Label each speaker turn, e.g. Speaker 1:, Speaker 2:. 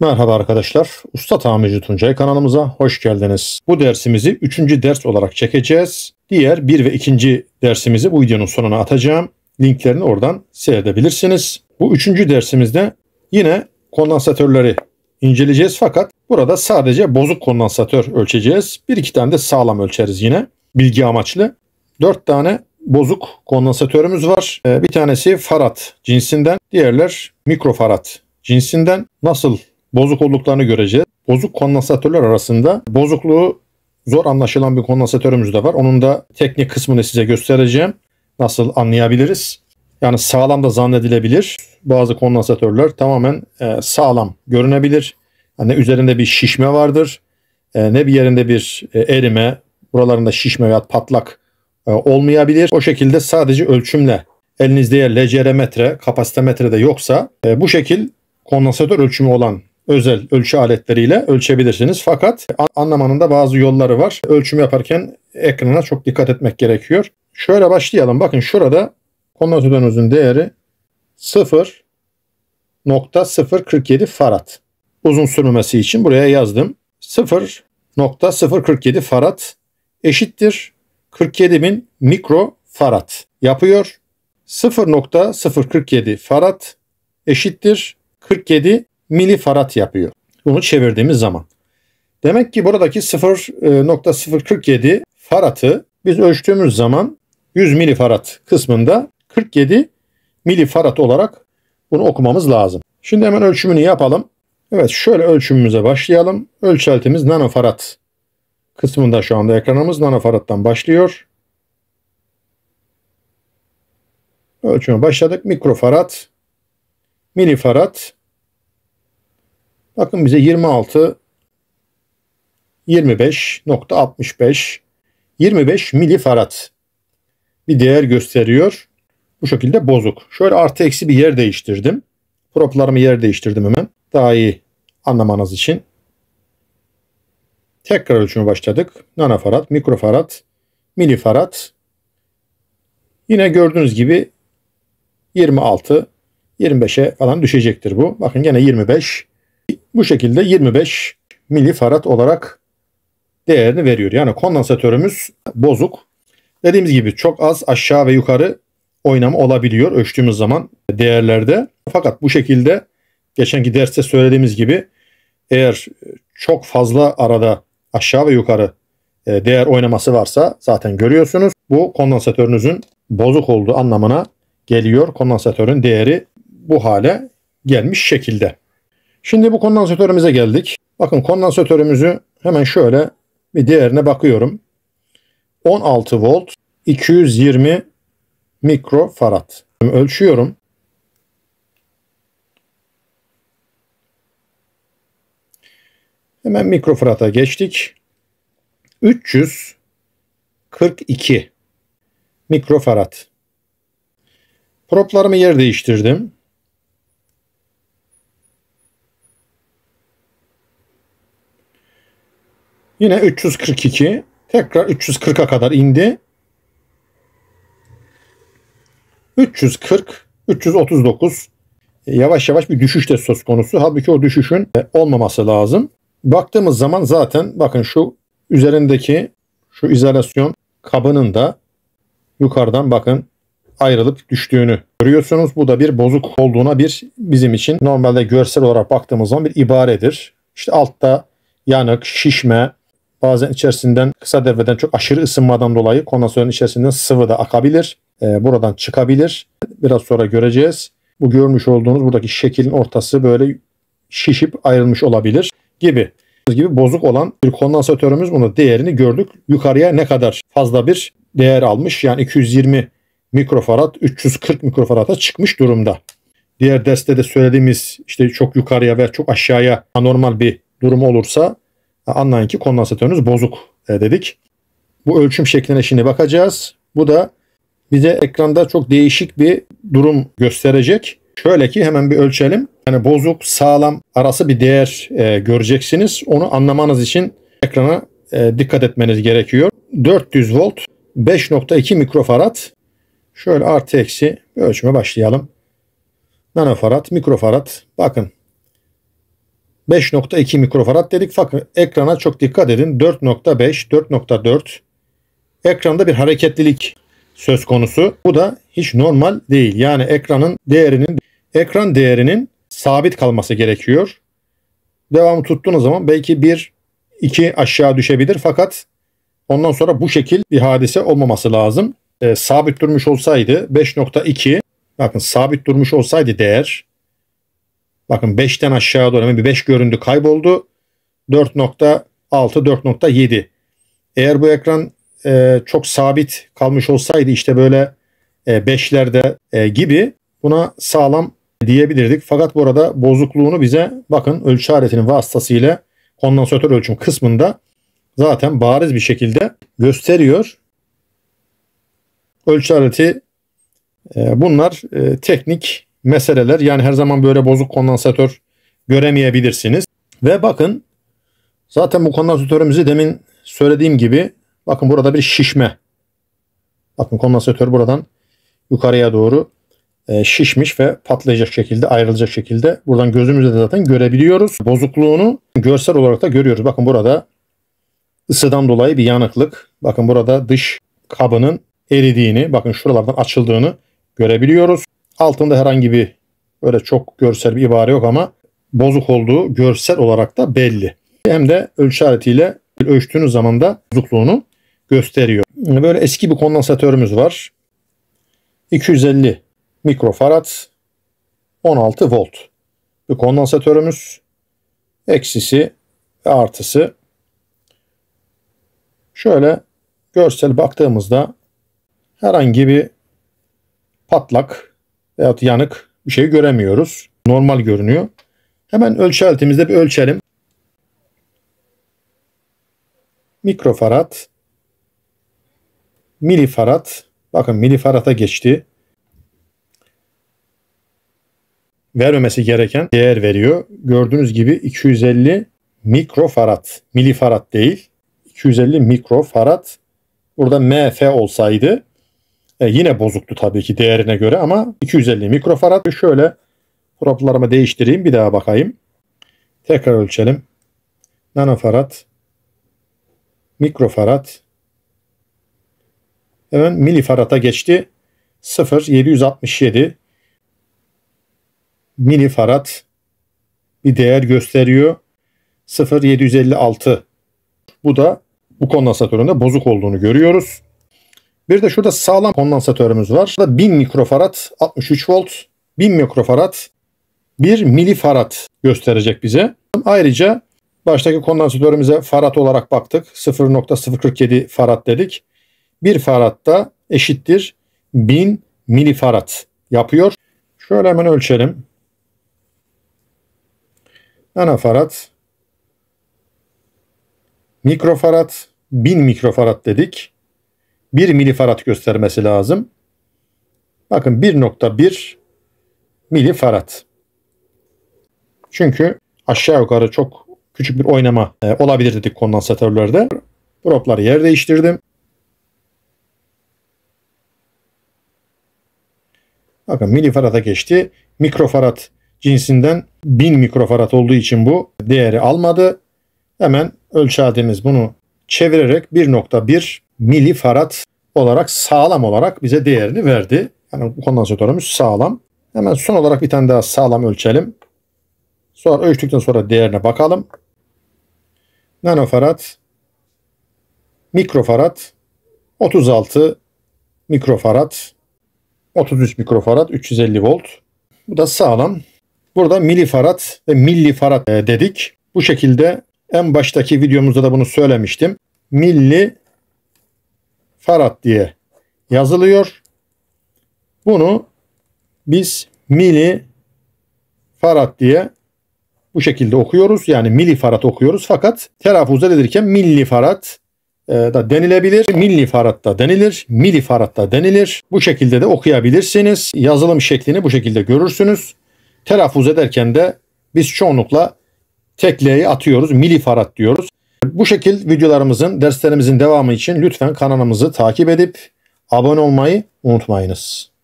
Speaker 1: Merhaba arkadaşlar. Usta Tamirci Tuncay kanalımıza hoş geldiniz. Bu dersimizi 3. ders olarak çekeceğiz. Diğer 1 ve 2. dersimizi bu videonun sonuna atacağım. Linklerini oradan seyredebilirsiniz. Bu 3. dersimizde yine kondansatörleri inceleyeceğiz fakat burada sadece bozuk kondansatör ölçeceğiz. Bir iki tane de sağlam ölçeriz yine bilgi amaçlı. 4 tane bozuk kondansatörümüz var. Ee, bir tanesi farad cinsinden, diğerler mikrofarad cinsinden. Nasıl bozuk olduklarını göreceğiz. Bozuk kondansatörler arasında bozukluğu zor anlaşılan bir kondansatörümüz de var. Onun da teknik kısmını size göstereceğim. Nasıl anlayabiliriz? Yani sağlam da zannedilebilir. Bazı kondansatörler tamamen e, sağlam görünebilir. Yani üzerinde bir şişme vardır. E, ne bir yerinde bir e, erime, buralarında şişme veya patlak olmayabilir. O şekilde sadece ölçümle elinizde ya LCR metre, kapasite metre de yoksa bu şekil kondansatör ölçümü olan özel ölçü aletleriyle ölçebilirsiniz. Fakat anlamanın da bazı yolları var. Ölçüm yaparken ekrana çok dikkat etmek gerekiyor. Şöyle başlayalım. Bakın şurada kondansatörünüzün değeri 0.047 farad. Uzun sürmemesi için buraya yazdım. 0.047 farad eşittir 47.000 mikro farad yapıyor. 0.047 farad eşittir 47 milifarad yapıyor. Bunu çevirdiğimiz zaman. Demek ki buradaki 0.047 e, faratı biz ölçtüğümüz zaman 100 milifarad kısmında 47 milifarad olarak bunu okumamız lazım. Şimdi hemen ölçümünü yapalım. Evet şöyle ölçümümüze başlayalım. Ölçü aletimiz nanofarad kısmında şu anda ekranımız nanofarad'dan başlıyor. Ölçüme başladık. Mikrofarad, milifarad, Bakın bize 26 25.65 25 milifarad bir değer gösteriyor. Bu şekilde bozuk. Şöyle artı eksi bir yer değiştirdim. Proplarımı yer değiştirdim hemen. Daha iyi anlamanız için. Tekrar ölçüme başladık. Nanofarad, mikrofarad, milifarad. Yine gördüğünüz gibi 26, 25'e falan düşecektir bu. Bakın gene 25, bu şekilde 25 milifarad olarak değerini veriyor. Yani kondansatörümüz bozuk. Dediğimiz gibi çok az aşağı ve yukarı oynama olabiliyor ölçtüğümüz zaman değerlerde. Fakat bu şekilde geçenki derste söylediğimiz gibi eğer çok fazla arada aşağı ve yukarı e, değer oynaması varsa zaten görüyorsunuz. Bu kondansatörünüzün bozuk olduğu anlamına geliyor. Kondansatörün değeri bu hale gelmiş şekilde. Şimdi bu kondansatörümüze geldik. Bakın kondansatörümüzü hemen şöyle bir diğerine bakıyorum. 16 volt 220 mikrofarad. Ölçüyorum. Hemen mikrofarata geçtik. 342 mikrofarad. Proplarımı yer değiştirdim. Yine 342 tekrar 340'a kadar indi. 340 339 yavaş yavaş bir düşüş de söz konusu. Halbuki o düşüşün e, olmaması lazım. Baktığımız zaman zaten bakın şu üzerindeki şu izolasyon kabının da yukarıdan bakın ayrılıp düştüğünü görüyorsunuz. Bu da bir bozuk olduğuna bir bizim için normalde görsel olarak baktığımız zaman bir ibaredir. İşte altta yanık, şişme, Bazen içerisinden kısa devreden çok aşırı ısınmadan dolayı kondansatörün içerisinden sıvı da akabilir. E, buradan çıkabilir. Biraz sonra göreceğiz. Bu görmüş olduğunuz buradaki şeklin ortası böyle şişip ayrılmış olabilir gibi gibi bozuk olan bir kondansatörümüz bunu değerini gördük. Yukarıya ne kadar fazla bir değer almış yani 220 mikrofarad 340 mikrofarada çıkmış durumda. Diğer derste de söylediğimiz işte çok yukarıya veya çok aşağıya anormal bir durum olursa anlayın ki kondansatörünüz bozuk e, dedik. Bu ölçüm şekline şimdi bakacağız. Bu da bize ekranda çok değişik bir durum gösterecek. Şöyle ki hemen bir ölçelim. Yani bozuk, sağlam arası bir değer e, göreceksiniz. Onu anlamanız için ekrana e, dikkat etmeniz gerekiyor. 400 volt 5.2 mikrofarad. Şöyle artı eksi ölçme başlayalım. Nanofarad, mikrofarad. Bakın 5.2 mikrofarad dedik. Fakat ekrana çok dikkat edin. 4.5, 4.4 ekranda bir hareketlilik söz konusu. Bu da hiç normal değil. Yani ekranın değerinin ekran değerinin sabit kalması gerekiyor. Devam tuttuğunuz zaman belki bir iki aşağı düşebilir fakat ondan sonra bu şekil bir hadise olmaması lazım. E, sabit durmuş olsaydı 5.2 bakın sabit durmuş olsaydı değer Bakın 5'ten aşağı doğru hemen bir 5 göründü kayboldu. 4.6 4.7 eğer bu ekran e, çok sabit kalmış olsaydı işte böyle 5'lerde e, e, gibi buna sağlam diyebilirdik. Fakat burada bozukluğunu bize bakın ölçü aletinin vasıtasıyla kondansatör ölçüm kısmında zaten bariz bir şekilde gösteriyor. Ölçü aleti e, bunlar e, teknik meseleler. Yani her zaman böyle bozuk kondansatör göremeyebilirsiniz. Ve bakın zaten bu kondansatörümüzü demin söylediğim gibi bakın burada bir şişme. Bakın kondansatör buradan yukarıya doğru e, şişmiş ve patlayacak şekilde ayrılacak şekilde buradan gözümüzle de zaten görebiliyoruz. Bozukluğunu görsel olarak da görüyoruz. Bakın burada ısıdan dolayı bir yanıklık. Bakın burada dış kabının eridiğini, bakın şuralardan açıldığını görebiliyoruz. Altında herhangi bir öyle çok görsel bir ibare yok ama bozuk olduğu görsel olarak da belli. Hem de ölçü aletiyle ölçtüğünüz zaman da bozukluğunu gösteriyor. Böyle eski bir kondansatörümüz var. 250 mikrofarad 16 volt bir kondansatörümüz. Eksisi ve artısı. Şöyle görsel baktığımızda herhangi bir patlak veyahut yanık bir şey göremiyoruz. Normal görünüyor. Hemen ölçü aletimizde bir ölçelim. Mikrofarad, milifarad, bakın milifarata geçti. Vermemesi gereken değer veriyor. Gördüğünüz gibi 250 mikrofarad, milifarad değil. 250 mikrofarad. Burada MF olsaydı e, yine bozuktu tabii ki değerine göre ama 250 mikrofarad. Şöyle proplarımı değiştireyim bir daha bakayım. Tekrar ölçelim. Nanofarad, mikrofarad, hemen milifarata geçti. 0 767 milifarad bir değer gösteriyor. 0 756. bu da bu kondensatörün de bozuk olduğunu görüyoruz. Bir de şurada sağlam kondansatörümüz var. Burada 1000 mikrofarad 63 volt 1000 mikrofarad 1 milifarad gösterecek bize. Ayrıca baştaki kondansatörümüze farad olarak baktık. 0.047 farad dedik. 1 farad da eşittir 1000 milifarad yapıyor. Şöyle hemen ölçelim. farad? mikrofarad 1000 mikrofarad dedik. 1 milifarad göstermesi lazım. Bakın 1.1 milifarad. Çünkü aşağı yukarı çok küçük bir oynama e, olabilir dedik kondansatörlerde. Propları yer değiştirdim. Bakın milifarada geçti. Mikrofarad cinsinden 1000 mikrofarad olduğu için bu değeri almadı. Hemen ölçü adimiz bunu çevirerek 1.1 milifarad olarak sağlam olarak bize değerini verdi. Yani kondansatörümüz sağlam. Hemen son olarak bir tane daha sağlam ölçelim. Sonra ölçtükten sonra değerine bakalım. Nanofarad, mikrofarad, 36 mikrofarad, 33 mikrofarad, 350 volt. Bu da sağlam. Burada milifarad ve millifarad e, dedik. Bu şekilde en baştaki videomuzda da bunu söylemiştim. Milli farad diye yazılıyor. Bunu biz mili farad diye bu şekilde okuyoruz. Yani mili farad okuyoruz fakat telaffuz edilirken milli farad e, da denilebilir. Milli farad da denilir. Mili farad da denilir. Bu şekilde de okuyabilirsiniz. Yazılım şeklini bu şekilde görürsünüz. Telaffuz ederken de biz çoğunlukla tekleyi atıyoruz. Mili farad diyoruz. Bu şekil videolarımızın, derslerimizin devamı için lütfen kanalımızı takip edip abone olmayı unutmayınız.